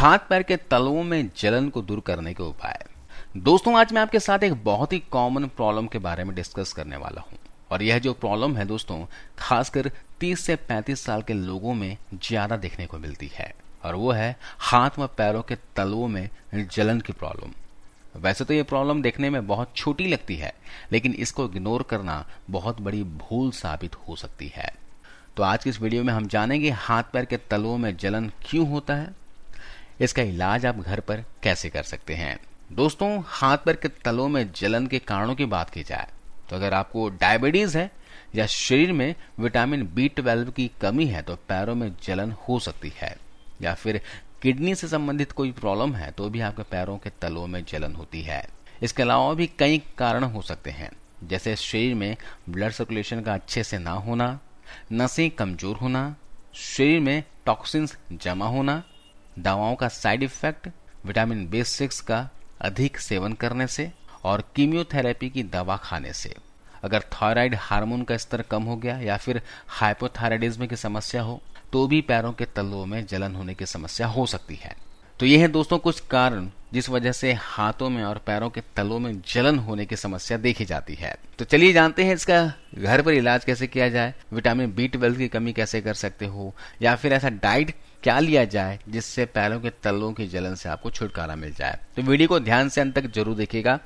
हाथ पैर के तलवों में जलन को दूर करने के उपाय दोस्तों आज मैं आपके साथ एक बहुत ही कॉमन प्रॉब्लम के बारे में डिस्कस करने वाला हूं और यह जो प्रॉब्लम है दोस्तों खासकर 30 से 35 साल के लोगों में ज्यादा देखने को मिलती है और वो है हाथ व पैरों के तलवों में जलन की प्रॉब्लम वैसे तो ये प्रॉब्लम देखने में बहुत छोटी लगती है लेकिन इसको इग्नोर करना बहुत बड़ी भूल साबित हो सकती है तो आज की इस वीडियो में हम जानेंगे हाथ पैर के तलवों में जलन क्यों होता है इसका इलाज आप घर पर कैसे कर सकते हैं दोस्तों हाथ पर के तलों में जलन के कारणों की बात की जाए तो अगर आपको डायबिटीज है या शरीर में विटामिन बी ट्वेल्व की कमी है तो पैरों में जलन हो सकती है या फिर किडनी से संबंधित कोई प्रॉब्लम है तो भी आपके पैरों के तलों में जलन होती है इसके अलावा भी कई कारण हो सकते हैं जैसे शरीर में ब्लड सर्कुलेशन का अच्छे से ना होना नसें कमजोर होना शरीर में टॉक्सिन्स जमा होना दवाओं का side effect vitamin B six का अधिक सेवन करने से और कीमियोथेरेपी की दवा खाने से अगर थायराइड हार्मोन का स्तर कम हो गया या फिर हाइपोथायराइडिज्म की समस्या हो तो भी पैरों के तलवों में जलन होने की समस्या हो सकती है तो ये है दोस्तों कुछ कारण जिस वजह से हाथों में और पैरों के तलों में जलन होने की समस्या देखी जाती है तो चलिए जानते हैं इसका घर पर इलाज कैसे किया जाए विटामिन बी ट्वेल्व की कमी कैसे कर सकते हो या फिर ऐसा डाइट क्या लिया जाए जिससे पैरों के तलों की जलन से आपको छुटकारा मिल जाए तो वीडियो को ध्यान से अंत तक जरूर देखिएगा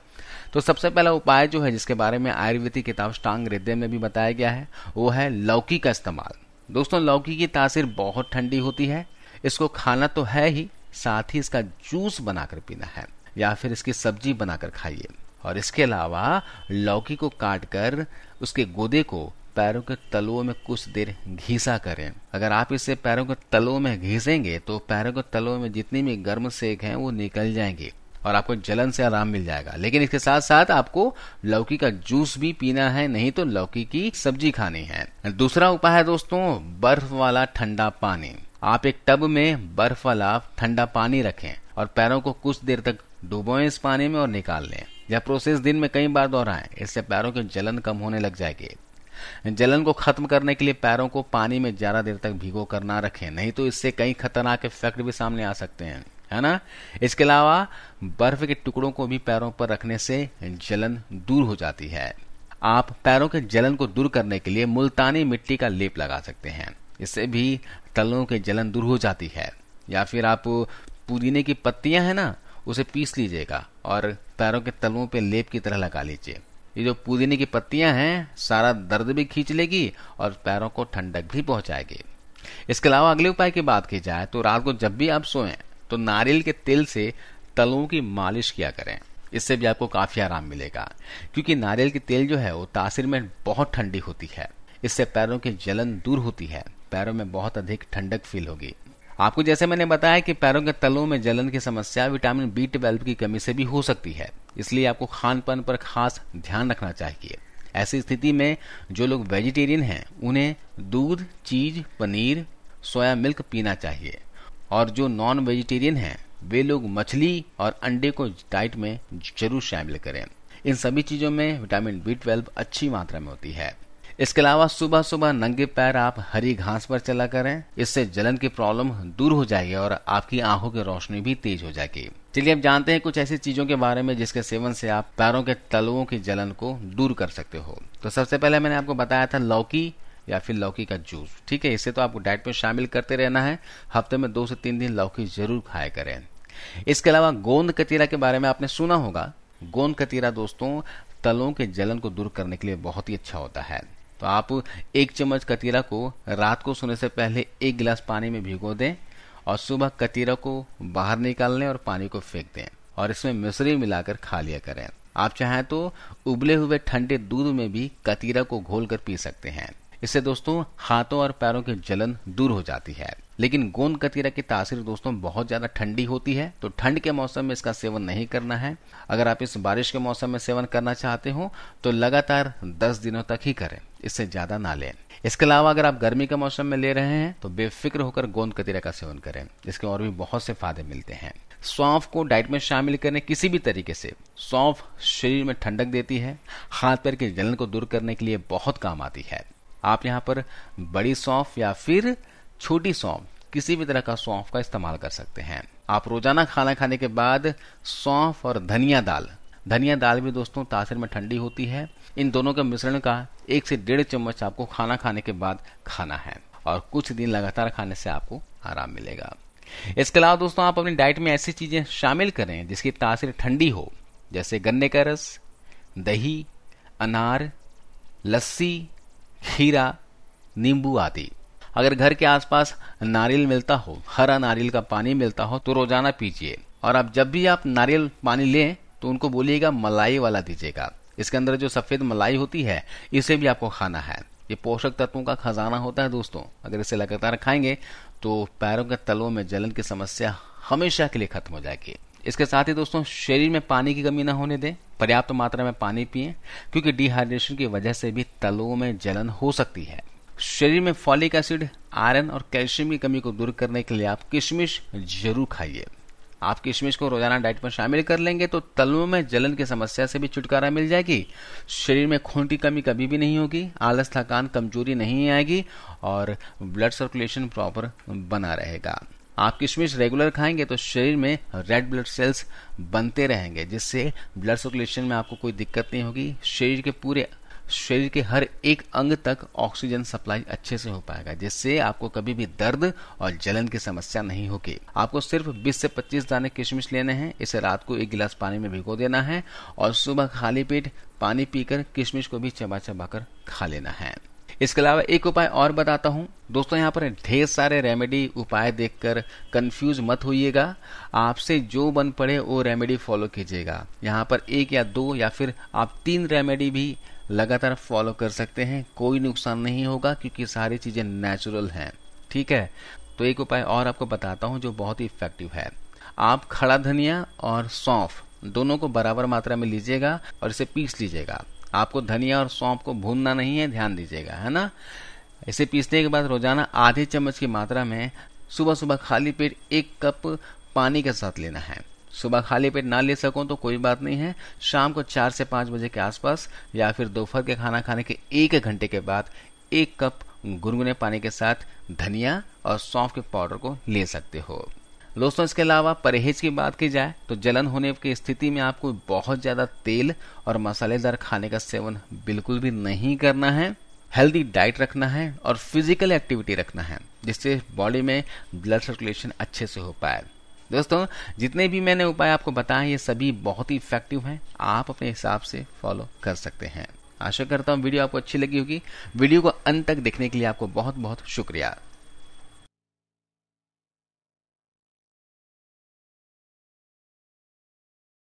तो सबसे पहला उपाय जो है जिसके बारे में आयुर्वेदिक किताब स्टांग हृदय में भी बताया गया है वो है लौकी का इस्तेमाल दोस्तों लौकी की तासीर बहुत ठंडी होती है इसको खाना तो है ही साथ ही इसका जूस बनाकर पीना है या फिर इसकी सब्जी बनाकर खाइए और इसके अलावा लौकी को काटकर उसके गोदे को पैरों के तलुओं में कुछ देर घिसा करें अगर आप इसे पैरों के तलुओं में घिसेंगे तो पैरों के तलुओं में जितनी भी गर्म सेक हैं वो निकल जाएंगे और आपको जलन से आराम मिल जाएगा लेकिन इसके साथ साथ आपको लौकी का जूस भी पीना है नहीं तो लौकी की सब्जी खानी है दूसरा उपाय है दोस्तों बर्फ वाला ठंडा पानी आप एक टब में बर्फ वाला ठंडा पानी रखें और पैरों को कुछ देर तक डुबोएं इस पानी में और निकाल लें यह प्रोसेस दिन में कई बार दोहराएं इससे पैरों की जलन कम होने लग जाएगी जलन को खत्म करने के लिए पैरों को पानी में ज्यादा देर तक भिगो कर ना रखें नहीं तो इससे कई खतरनाक इफेक्ट भी सामने आ सकते हैं है ना इसके अलावा बर्फ के टुकड़ों को भी पैरों पर रखने से जलन दूर हो जाती है आप पैरों के जलन को दूर करने के लिए मुल्तानी मिट्टी का लेप लगा सकते हैं इससे भी तलों के जलन दूर हो जाती है या फिर आप पुदीने की पत्तियां हैं ना उसे पीस लीजिएगा और पैरों के तलों पे लेप की तरह लगा लीजिए ये जो पुदीने की पत्तियां हैं सारा दर्द भी खींच लेगी और पैरों को ठंडक भी पहुंचाएगी इसके अलावा अगले उपाय की बात की जाए तो रात को जब भी आप सोएं तो नारियल के तेल से तलों की मालिश किया करें इससे भी आपको काफी आराम मिलेगा क्योंकि नारियल के तेल जो है वो तासीर में बहुत ठंडी होती है इससे पैरों की जलन दूर होती है पैरों में बहुत अधिक ठंडक फील होगी आपको जैसे मैंने बताया कि पैरों के तलों में जलन की समस्या विटामिन बी ट्वेल्व की कमी से भी हो सकती है इसलिए आपको खान पान पर खास ध्यान रखना चाहिए ऐसी स्थिति में जो लोग वेजिटेरियन हैं उन्हें दूध चीज पनीर सोया मिल्क पीना चाहिए और जो नॉन वेजिटेरियन हैं वे लोग मछली और अंडे को डाइट में जरूर शामिल करें इन सभी चीज़ों में विटामिन बी ट्वेल्व अच्छी मात्रा में होती है इसके अलावा सुबह सुबह नंगे पैर आप हरी घास पर चला करें इससे जलन की प्रॉब्लम दूर हो जाएगी और आपकी आंखों की रोशनी भी तेज हो जाएगी चलिए आप जानते हैं कुछ ऐसी चीजों के बारे में जिसके सेवन से आप पैरों के तलुओं की जलन को दूर कर सकते हो तो सबसे पहले मैंने आपको बताया था लौकी या फिर लौकी का जूस ठीक है इसे तो आपको डाइट में शामिल करते रहना है हफ्ते में दो से तीन दिन लौकी जरूर खाया करें इसके अलावा गोंद कतीरा के बारे में आपने सुना होगा गोंद कतीरा दोस्तों तलों के जलन को दूर करने के लिए बहुत ही अच्छा होता है तो आप एक चम्मच कतीरा को रात को सोने से पहले एक गिलास पानी में भिगो दें और सुबह कतीरा को बाहर निकाल लें और पानी को फेंक दें और इसमें मिश्री मिलाकर खा लिया करें आप चाहें तो उबले हुए ठंडे दूध में भी कतीरा को घोल पी सकते हैं इससे दोस्तों हाथों और पैरों की जलन दूर हो जाती है लेकिन गोंद कतीरा की तासीर दोस्तों बहुत ज्यादा ठंडी होती है तो ठंड के मौसम में इसका सेवन नहीं करना है अगर आप इस बारिश के मौसम में सेवन करना चाहते हो तो लगातार 10 दिनों तक ही करें इससे ज़्यादा ना लें इसके अलावा अगर आप गर्मी के मौसम में ले रहे हैं तो बेफिक्र होकर गोंद कतीरा का सेवन करें इसके और भी बहुत से फायदे मिलते हैं सौंफ को डाइट में शामिल करने किसी भी तरीके से सौंफ शरीर में ठंडक देती है हाथ पैर के जलन को दूर करने के लिए बहुत काम आती है आप यहाँ पर बड़ी सौंफ या फिर छोटी सौंफ किसी भी तरह का सौंफ का इस्तेमाल कर सकते हैं आप रोजाना खाना खाने के बाद सौंफ और धनिया दाल धनिया दाल भी दोस्तों तासीर में ठंडी होती है इन दोनों के मिश्रण का एक से डेढ़ चम्मच आपको खाना खाने के बाद खाना है और कुछ दिन लगातार खाने से आपको आराम मिलेगा इसके अलावा दोस्तों आप अपनी डाइट में ऐसी चीजें शामिल करें जिसकी तासीर ठंडी हो जैसे गन्ने का रस दही अनार लस्सी खीरा नींबू आदि अगर घर के आसपास नारियल मिलता हो हरा नारियल का पानी मिलता हो तो रोजाना पीजिए और आप जब भी आप नारियल पानी लें तो उनको बोलिएगा मलाई वाला दीजिएगा इसके अंदर जो सफेद मलाई होती है इसे भी आपको खाना है ये पोषक तत्वों का खजाना होता है दोस्तों अगर इसे लगातार खाएंगे तो पैरों के तलों में जलन की समस्या हमेशा के लिए खत्म हो जाएगी इसके साथ ही दोस्तों शरीर में पानी की कमी ना होने दें पर्याप्त तो मात्रा में पानी पिए क्योंकि डिहाइड्रेशन की वजह से भी तलों में जलन हो सकती है शरीर में फॉलिक एसिड आयरन और कैल्शियम की कमी को दूर करने के लिए आप किशमिश जरूर खाइए आप किशमिश को रोजाना डाइट में शामिल कर लेंगे तो तलवों में जलन की समस्या से भी छुटकारा मिल जाएगी शरीर में खून की कमी कभी भी नहीं होगी आलस थकान कमजोरी नहीं आएगी और ब्लड सर्कुलेशन प्रॉपर बना रहेगा आप किशमिश रेगुलर खाएंगे तो शरीर में रेड ब्लड सेल्स बनते रहेंगे जिससे ब्लड सर्कुलेशन में आपको कोई दिक्कत नहीं होगी शरीर के पूरे शरीर के हर एक अंग तक ऑक्सीजन सप्लाई अच्छे से हो पाएगा जिससे आपको कभी भी दर्द और जलन की समस्या नहीं होगी आपको सिर्फ 20 से 25 दाने किशमिश लेने हैं इसे रात को एक गिलास पानी में भिगो देना है और सुबह खाली पेट पानी पीकर किशमिश को भी चबा चबा कर खा लेना है इसके अलावा एक उपाय और बताता हूँ दोस्तों यहाँ पर ढेर सारे रेमेडी उपाय देखकर कंफ्यूज मत होइएगा आपसे जो बन पड़े वो रेमेडी फॉलो कीजिएगा यहाँ पर एक या दो या फिर आप तीन रेमेडी भी लगातार फॉलो कर सकते हैं कोई नुकसान नहीं होगा क्योंकि सारी चीज़ें नेचुरल हैं ठीक है तो एक उपाय और आपको बताता हूँ जो बहुत ही इफेक्टिव है आप खड़ा धनिया और सौंफ दोनों को बराबर मात्रा में लीजिएगा और इसे पीस लीजिएगा आपको धनिया और सौंप को भूनना नहीं है ध्यान दीजिएगा है ना इसे पीसने के बाद रोजाना आधे चम्मच की मात्रा में सुबह सुबह खाली पेट एक कप पानी के साथ लेना है सुबह खाली पेट ना ले सको तो कोई बात नहीं है शाम को चार से पांच बजे के आसपास या फिर दोपहर के खाना खाने के एक घंटे के बाद एक कप गुनगुने पानी के साथ धनिया और सौंफ के पाउडर को ले सकते हो दोस्तों इसके अलावा परहेज की बात की जाए तो जलन होने की स्थिति में आपको बहुत ज़्यादा तेल और मसालेदार खाने का सेवन बिल्कुल भी नहीं करना है हेल्दी डाइट रखना है और फिजिकल एक्टिविटी रखना है जिससे बॉडी में ब्लड सर्कुलेशन अच्छे से हो पाए दोस्तों जितने भी मैंने उपाय आपको बताए ये सभी बहुत ही इफेक्टिव हैं आप अपने हिसाब से फॉलो कर सकते हैं आशा करता हूँ वीडियो आपको अच्छी लगी होगी वीडियो को अंत तक देखने के लिए आपको बहुत बहुत शुक्रिया